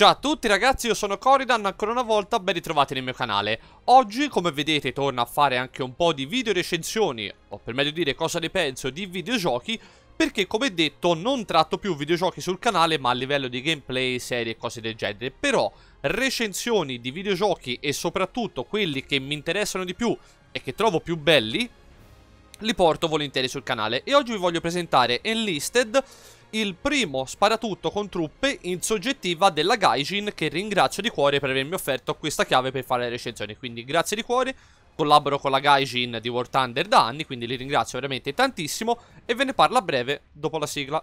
Ciao a tutti ragazzi, io sono Coridan, ancora una volta ben ritrovati nel mio canale. Oggi, come vedete, torno a fare anche un po' di video recensioni, o per meglio dire cosa ne penso di videogiochi, perché come detto non tratto più videogiochi sul canale, ma a livello di gameplay, serie e cose del genere. Però recensioni di videogiochi e soprattutto quelli che mi interessano di più e che trovo più belli, li porto volentieri sul canale. E oggi vi voglio presentare Enlisted il primo sparatutto con truppe in soggettiva della Gaijin che ringrazio di cuore per avermi offerto questa chiave per fare le recensioni, quindi grazie di cuore, collaboro con la Gaijin di War Thunder da anni, quindi li ringrazio veramente tantissimo e ve ne parlo a breve dopo la sigla.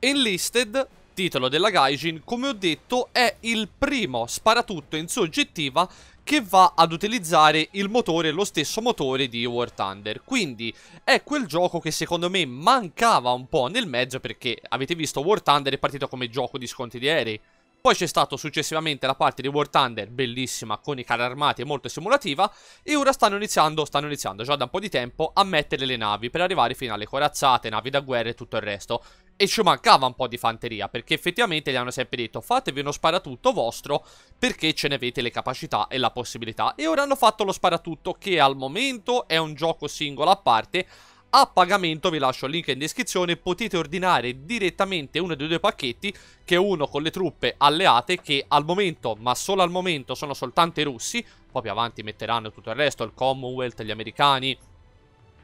Enlisted titolo della Gaijin, come ho detto, è il primo sparatutto in soggettiva che va ad utilizzare il motore, lo stesso motore di War Thunder. Quindi è quel gioco che secondo me mancava un po' nel mezzo perché avete visto War Thunder è partito come gioco di sconti di aerei. Poi c'è stata successivamente la parte di War Thunder, bellissima, con i carri armati e molto simulativa, e ora stanno iniziando, stanno iniziando già da un po' di tempo a mettere le navi per arrivare fino alle corazzate, navi da guerra e tutto il resto. E ci mancava un po' di fanteria, perché effettivamente gli hanno sempre detto fatevi uno sparatutto vostro perché ce ne avete le capacità e la possibilità. E ora hanno fatto lo sparatutto che al momento è un gioco singolo a parte, a pagamento vi lascio il link in descrizione potete ordinare direttamente uno dei due pacchetti che è uno con le truppe alleate che al momento ma solo al momento sono soltanto i russi poi più avanti metteranno tutto il resto il commonwealth gli americani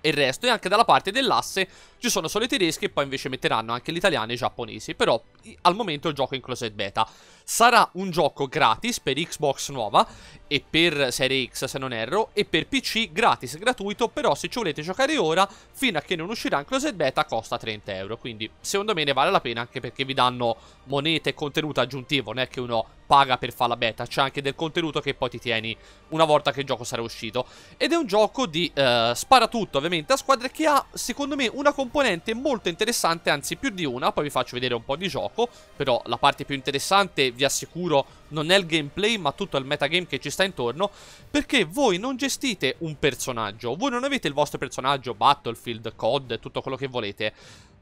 e il resto e anche dalla parte dell'asse ci sono solo i tedeschi e poi invece metteranno anche l'italiano e i giapponesi però al momento il gioco è in closed beta sarà un gioco gratis per Xbox nuova e per Serie X se non erro e per PC gratis gratuito però se ci volete giocare ora fino a che non uscirà in closed beta costa 30 euro quindi secondo me ne vale la pena anche perché vi danno monete e contenuto aggiuntivo non è che uno paga per fare la beta, c'è anche del contenuto che poi ti tieni una volta che il gioco sarà uscito. Ed è un gioco di eh, sparatutto ovviamente a squadre che ha secondo me una componente molto interessante, anzi più di una, poi vi faccio vedere un po' di gioco, però la parte più interessante vi assicuro non è il gameplay ma tutto il metagame che ci sta intorno, perché voi non gestite un personaggio, voi non avete il vostro personaggio, Battlefield, COD, tutto quello che volete.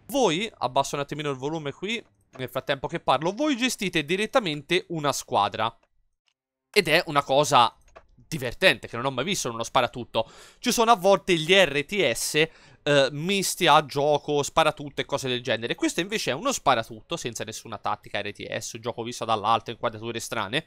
Voi, abbasso un attimino il volume qui, nel frattempo che parlo, voi gestite direttamente una squadra. Ed è una cosa divertente, che non ho mai visto in uno sparatutto. Ci sono a volte gli RTS eh, misti a gioco, sparatutto e cose del genere. Questo invece è uno sparatutto, senza nessuna tattica RTS, gioco visto dall'alto, inquadrature strane.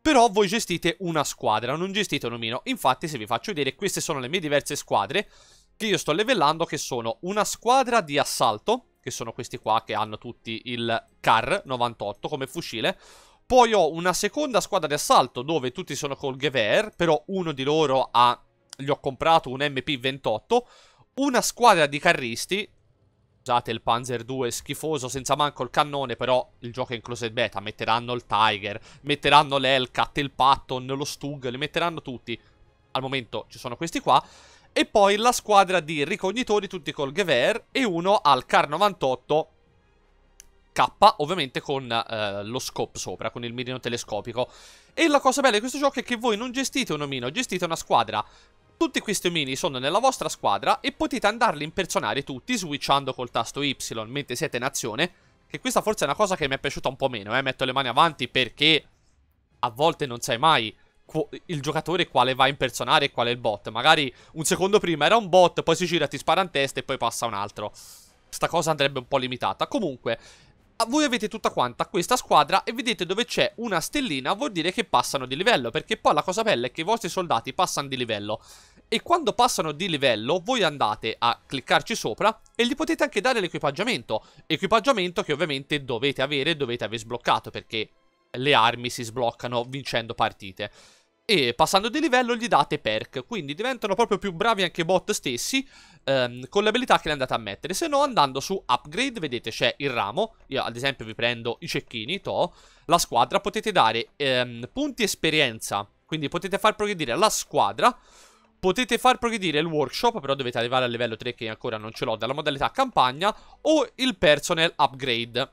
Però voi gestite una squadra, non gestite un omino. Infatti, se vi faccio vedere, queste sono le mie diverse squadre che io sto levellando, che sono una squadra di assalto, che sono questi qua che hanno tutti il CAR 98 come fucile. Poi ho una seconda squadra di assalto dove tutti sono col Gewehr, però uno di loro ha... gli ho comprato un MP28. Una squadra di carristi, scusate il Panzer 2 schifoso senza manco il cannone, però il gioco è in closed beta, metteranno il Tiger, metteranno l'Elcat, il Patton, lo Stug, li metteranno tutti. Al momento ci sono questi qua e poi la squadra di ricognitori tutti col Gewehr e uno al Car 98 K, ovviamente con eh, lo scope sopra, con il mirino telescopico. E la cosa bella di questo gioco è che voi non gestite un omino, gestite una squadra. Tutti questi omini sono nella vostra squadra e potete andarli impersonare tutti switchando col tasto Y mentre siete in azione. Che questa forse è una cosa che mi è piaciuta un po' meno, eh, metto le mani avanti perché a volte non sai mai il giocatore quale va a impersonare e qual è il bot. Magari un secondo prima era un bot, poi si gira, ti spara in testa e poi passa un altro. Sta cosa andrebbe un po' limitata. Comunque, voi avete tutta quanta questa squadra e vedete dove c'è una stellina vuol dire che passano di livello perché poi la cosa bella è che i vostri soldati passano di livello e quando passano di livello voi andate a cliccarci sopra e gli potete anche dare l'equipaggiamento equipaggiamento che ovviamente dovete avere e dovete aver sbloccato perché le armi si sbloccano vincendo partite. E passando di livello gli date perk, quindi diventano proprio più bravi anche i bot stessi ehm, con le abilità che le andate a mettere. Se no andando su upgrade, vedete c'è il ramo, io ad esempio vi prendo i cecchini, to, la squadra, potete dare ehm, punti esperienza, quindi potete far progredire la squadra, potete far progredire il workshop, però dovete arrivare al livello 3 che ancora non ce l'ho, dalla modalità campagna, o il personal upgrade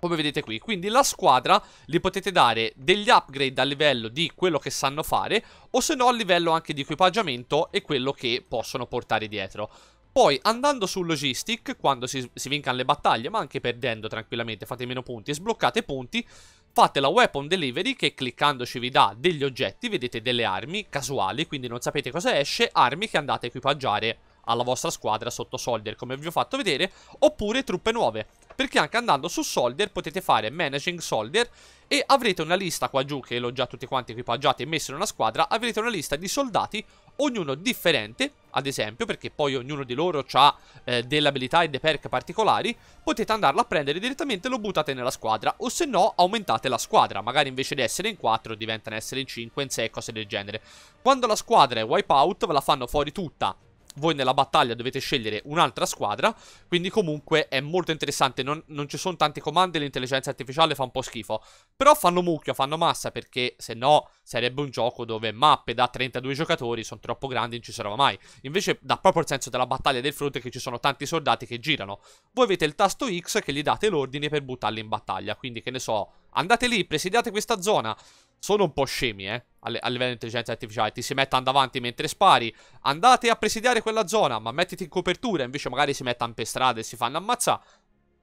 come vedete qui Quindi la squadra gli potete dare degli upgrade a livello di quello che sanno fare O se no a livello anche di equipaggiamento e quello che possono portare dietro poi andando su logistic, quando si, si vincano le battaglie, ma anche perdendo tranquillamente, fate meno punti e sbloccate punti, fate la weapon delivery che cliccandoci vi dà degli oggetti, vedete delle armi casuali, quindi non sapete cosa esce, armi che andate a equipaggiare alla vostra squadra sotto soldier come vi ho fatto vedere, oppure truppe nuove perché anche andando su solder potete fare managing solder e avrete una lista qua giù che l'ho già tutti quanti equipaggiati e messi in una squadra, avrete una lista di soldati ognuno differente, ad esempio, perché poi ognuno di loro ha eh, delle abilità e dei perk particolari, potete andarlo a prendere direttamente e lo buttate nella squadra, o se no aumentate la squadra, magari invece di essere in 4 diventano essere in 5, in 6, cose del genere. Quando la squadra è wipeout ve la fanno fuori tutta voi nella battaglia dovete scegliere un'altra squadra, quindi comunque è molto interessante, non, non ci sono tanti comandi, l'intelligenza artificiale fa un po' schifo, però fanno mucchio, fanno massa, perché se no sarebbe un gioco dove mappe da 32 giocatori sono troppo grandi e non ci sarà mai, invece dà proprio il senso della battaglia del fronte che ci sono tanti soldati che girano, voi avete il tasto X che gli date l'ordine per buttarli in battaglia, quindi che ne so, andate lì, presidiate questa zona, sono un po' scemi, eh, a livello di intelligenza artificiale. Ti si mettono davanti mentre spari, andate a presidiare quella zona, ma mettiti in copertura, invece magari si mettono per strada e si fanno ammazzare.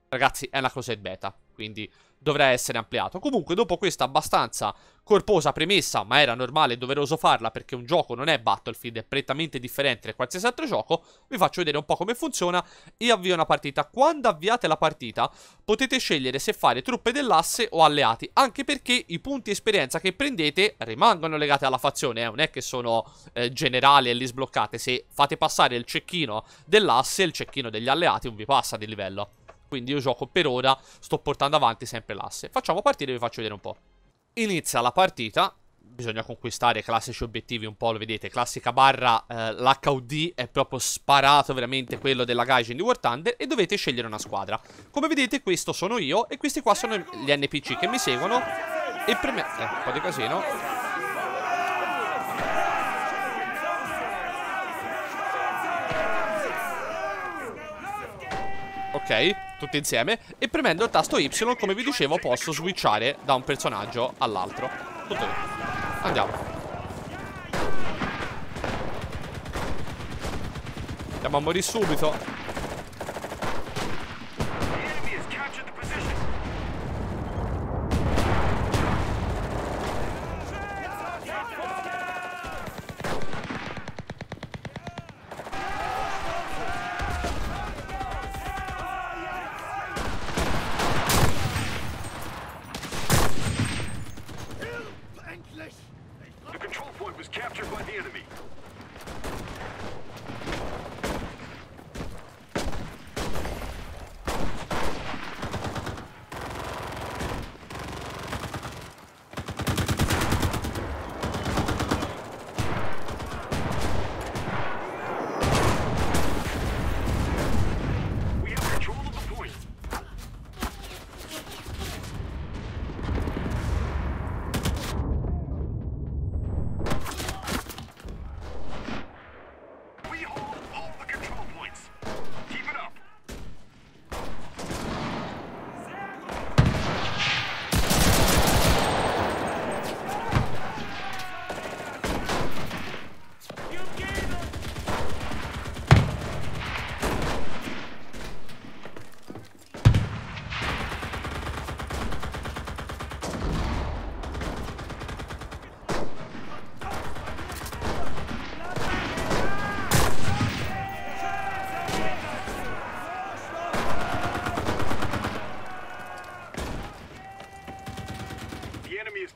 Ragazzi, è una closet beta, quindi dovrà essere ampliato. Comunque, dopo questa abbastanza corposa premessa, ma era normale e doveroso farla perché un gioco non è Battlefield, è prettamente differente da qualsiasi altro gioco, vi faccio vedere un po' come funziona e avvio una partita. Quando avviate la partita potete scegliere se fare truppe dell'asse o alleati, anche perché i punti esperienza che prendete rimangono legati alla fazione, eh? non è che sono eh, generali e li sbloccate, se fate passare il cecchino dell'asse, il cecchino degli alleati non vi passa di livello. Quindi io gioco per ora, sto portando avanti sempre l'asse. Facciamo partire e vi faccio vedere un po'. Inizia la partita, bisogna conquistare classici obiettivi un po', lo vedete, classica barra eh, l'HUD è proprio sparato veramente quello della Gaijin di War Thunder e dovete scegliere una squadra. Come vedete questo sono io e questi qua sono gli NPC che mi seguono e preme... eh, un po' di casino. Ok, tutti insieme E premendo il tasto Y, come vi dicevo, posso switchare da un personaggio all'altro Tutto qui Andiamo Andiamo a morire subito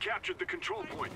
captured the control point.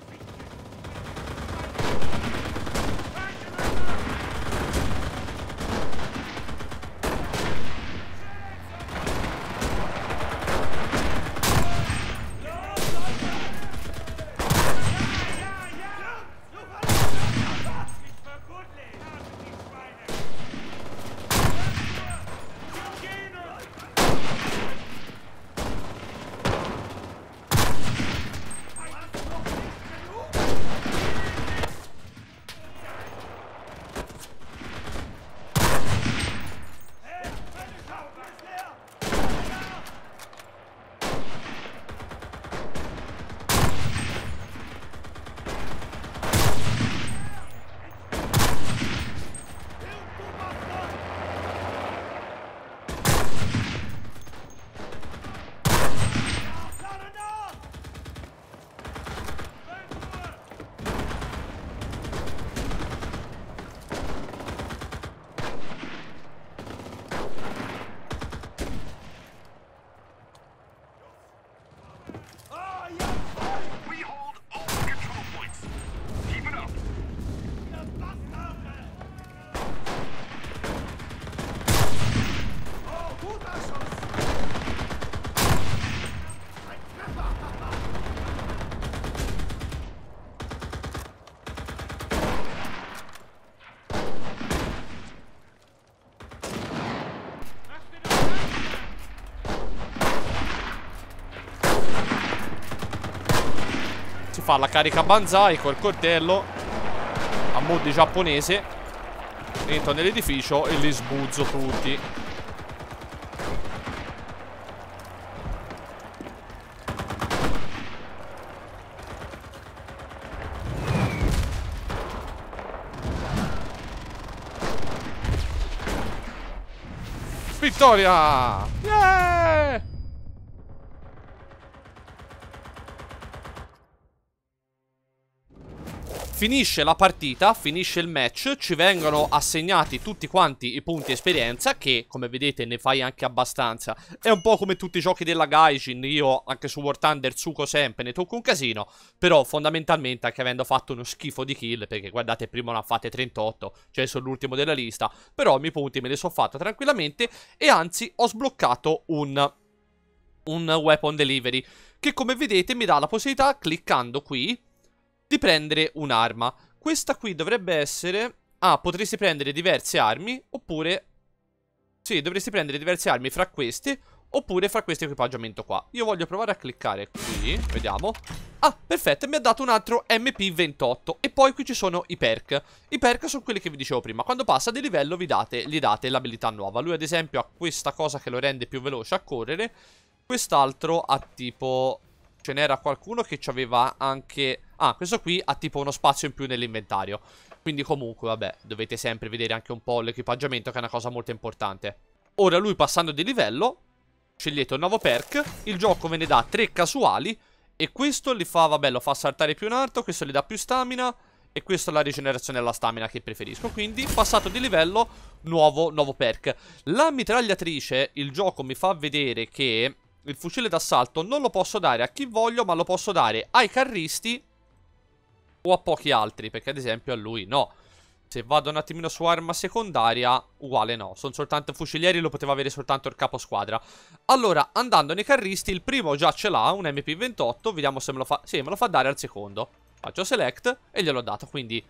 fa la carica Banzai col coltello a modi giapponese entro nell'edificio e li sbuzzo tutti Vittoria! Finisce la partita, finisce il match, ci vengono assegnati tutti quanti i punti esperienza che come vedete ne fai anche abbastanza. È un po' come tutti i giochi della Gaijin, io anche su War Thunder suco sempre, ne tocco un casino, però fondamentalmente anche avendo fatto uno schifo di kill, perché guardate prima ne ha fatte 38, cioè sono l'ultimo della lista, però i miei punti me li sono fatti tranquillamente e anzi ho sbloccato un, un weapon delivery che come vedete mi dà la possibilità cliccando qui di prendere un'arma. Questa qui dovrebbe essere... Ah, potresti prendere diverse armi, oppure... Sì, dovresti prendere diverse armi fra queste, oppure fra questo equipaggiamento qua. Io voglio provare a cliccare qui, vediamo. Ah, perfetto, mi ha dato un altro MP28 e poi qui ci sono i perk. I perk sono quelli che vi dicevo prima, quando passa di livello vi date, gli date l'abilità nuova. Lui ad esempio ha questa cosa che lo rende più veloce a correre, quest'altro ha tipo Ce n'era qualcuno che ci aveva anche... Ah, questo qui ha tipo uno spazio in più nell'inventario. Quindi comunque, vabbè, dovete sempre vedere anche un po' l'equipaggiamento che è una cosa molto importante. Ora lui passando di livello, scegliete un nuovo perk, il gioco ve ne dà tre casuali e questo li fa, vabbè, lo fa saltare più in alto, questo gli dà più stamina e questa è la rigenerazione della stamina che preferisco Quindi passato di livello Nuovo, nuovo perk La mitragliatrice Il gioco mi fa vedere che il fucile d'assalto non lo posso dare a chi voglio, ma lo posso dare ai carristi o a pochi altri, perché ad esempio a lui no. Se vado un attimino su arma secondaria, uguale no. Sono soltanto fucilieri, lo poteva avere soltanto il capo squadra. Allora, andando nei carristi, il primo già ce l'ha, un MP28. Vediamo se me lo fa... Sì, me lo fa dare al secondo. Faccio select e gliel'ho dato, quindi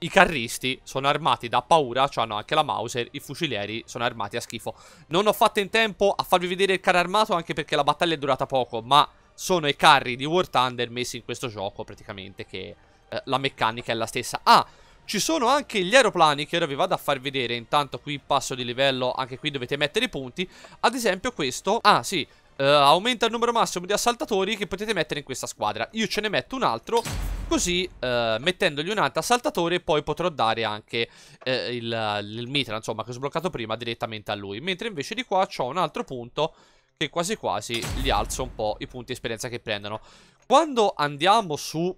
i carristi sono armati da paura, cioè hanno anche la Mauser, i fucilieri sono armati a schifo. Non ho fatto in tempo a farvi vedere il carro armato anche perché la battaglia è durata poco, ma sono i carri di War Thunder messi in questo gioco praticamente che eh, la meccanica è la stessa. Ah, ci sono anche gli aeroplani che ora vi vado a far vedere, intanto qui passo di livello, anche qui dovete mettere i punti. Ad esempio questo, ah sì, eh, aumenta il numero massimo di assaltatori che potete mettere in questa squadra. Io ce ne metto un altro Così, eh, mettendogli un saltatore, poi potrò dare anche eh, il, il mitra, insomma, che ho sbloccato prima, direttamente a lui. Mentre invece di qua ho un altro punto che quasi quasi gli alzo un po' i punti esperienza che prendono. Quando andiamo su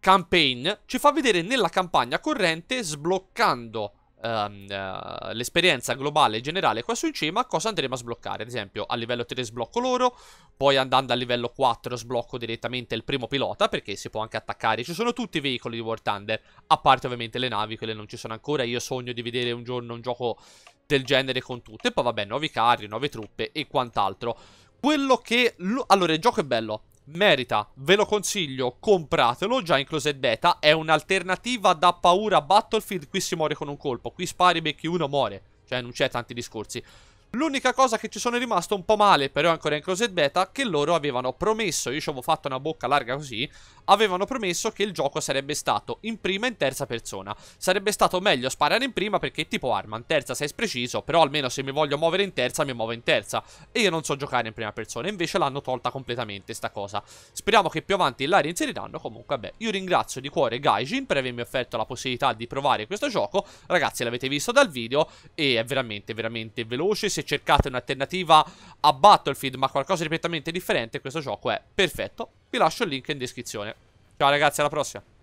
campaign, ci fa vedere nella campagna corrente sbloccando ehm, eh, l'esperienza globale e generale qua su in cima, cosa andremo a sbloccare? Ad esempio, a livello 3 sblocco loro, poi andando a livello 4 sblocco direttamente il primo pilota, perché si può anche attaccare. Ci sono tutti i veicoli di War Thunder, a parte ovviamente le navi, quelle non ci sono ancora. Io sogno di vedere un giorno un gioco del genere con tutte. poi vabbè, nuovi carri, nuove truppe e quant'altro. Quello che... Allora, il gioco è bello merita, ve lo consiglio, compratelo già in closed beta, è un'alternativa da paura a Battlefield, qui si muore con un colpo, qui spari, becchi uno, muore, cioè non c'è tanti discorsi. L'unica cosa che ci sono rimasto un po' male, però ancora in closed beta, che loro avevano promesso, io ci avevo fatto una bocca larga così, avevano promesso che il gioco sarebbe stato in prima e in terza persona. Sarebbe stato meglio sparare in prima perché tipo arma, in terza sei spreciso, però almeno se mi voglio muovere in terza mi muovo in terza. E io non so giocare in prima persona, invece l'hanno tolta completamente sta cosa. Speriamo che più avanti la reinseriranno, comunque vabbè, io ringrazio di cuore Gaijin per avermi offerto la possibilità di provare questo gioco. Ragazzi l'avete visto dal video e è veramente veramente veloce, se cercate un'alternativa a Battlefield ma qualcosa di prettamente differente, questo gioco è perfetto. Vi lascio il link in descrizione. Ciao ragazzi, alla prossima!